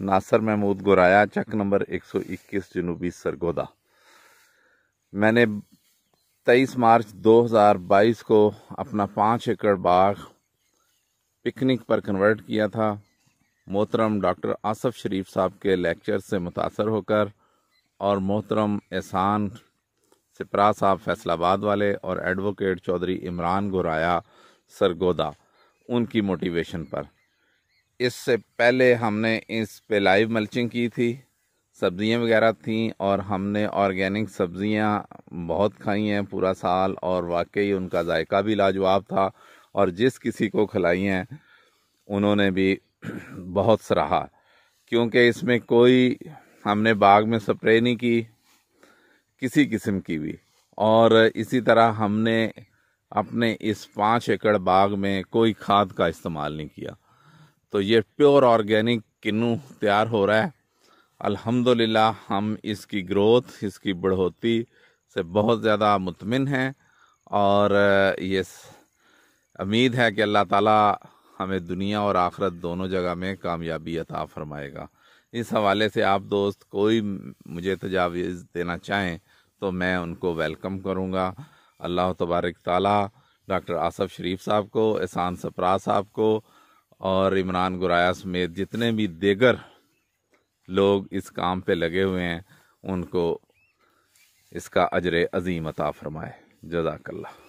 नासर Mahmood Goraya Chak number 121 जनूबी सरगोदा मैंने 23 मार्च 2022 को अपना पाँच एकड़ बाग पिकनिक पर कन्वर्ट किया था मोहतरम डॉक्टर आसफ शरीफ साहब के लेक्चर से मुतासर होकर और मोहतरम एहसान सिपरा साहब फैसलाबाद वाले और एडवोकेट चौधरी इमरान गोराया सरगोदा उनकी मोटिवेशन पर इससे पहले हमने इस पे लाइव मल्चिंग की थी सब्जियां वगैरह थी और हमने ऑर्गेनिक सब्जियां बहुत खाई हैं पूरा साल और वाकई उनका जायका भी लाजवाब था और जिस किसी को खिलाई हैं उन्होंने भी बहुत सराहा क्योंकि इसमें कोई हमने बाग में स्प्रे नहीं की किसी किस्म की भी और इसी तरह हमने अपने इस पाँच एकड़ बाग में कोई खाद का इस्तेमाल नहीं किया तो ये प्योर ऑर्गेनिक किन्नू तैयार हो रहा है अल्हम्दुलिल्लाह हम इसकी ग्रोथ इसकी बढ़ोतरी से बहुत ज़्यादा मुतमिन हैं और ये उम्मीद है कि अल्लाह ताला हमें दुनिया और आखरत दोनों जगह में कामयाबी अता फरमाएगा इस हवाले से आप दोस्त कोई मुझे तजावीज़ देना चाहें तो मैं उनको वेलकम करूँगा अल्लाह तबारक ताली डॉक्टर आसफ़ शरीफ साहब को एहसान सप्रा साहब को और इमरान गुराया समेत जितने भी देगर लोग इस काम पे लगे हुए हैं उनको इसका अजर अजीम अता फरमाए जजाकल्ला